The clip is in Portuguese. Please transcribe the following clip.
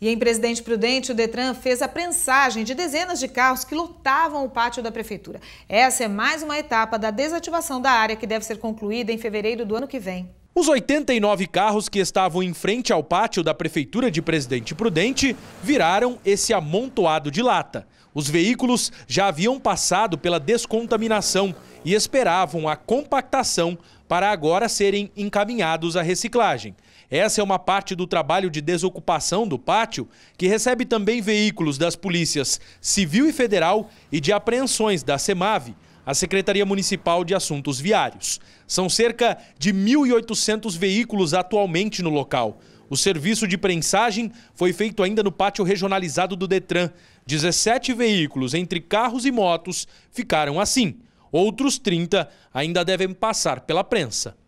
E em Presidente Prudente, o Detran fez a prensagem de dezenas de carros que lotavam o pátio da prefeitura. Essa é mais uma etapa da desativação da área que deve ser concluída em fevereiro do ano que vem. Os 89 carros que estavam em frente ao pátio da Prefeitura de Presidente Prudente viraram esse amontoado de lata. Os veículos já haviam passado pela descontaminação e esperavam a compactação para agora serem encaminhados à reciclagem. Essa é uma parte do trabalho de desocupação do pátio, que recebe também veículos das polícias civil e federal e de apreensões da SEMAV, a Secretaria Municipal de Assuntos Viários. São cerca de 1.800 veículos atualmente no local. O serviço de prensagem foi feito ainda no pátio regionalizado do Detran. 17 veículos, entre carros e motos, ficaram assim. Outros 30 ainda devem passar pela prensa.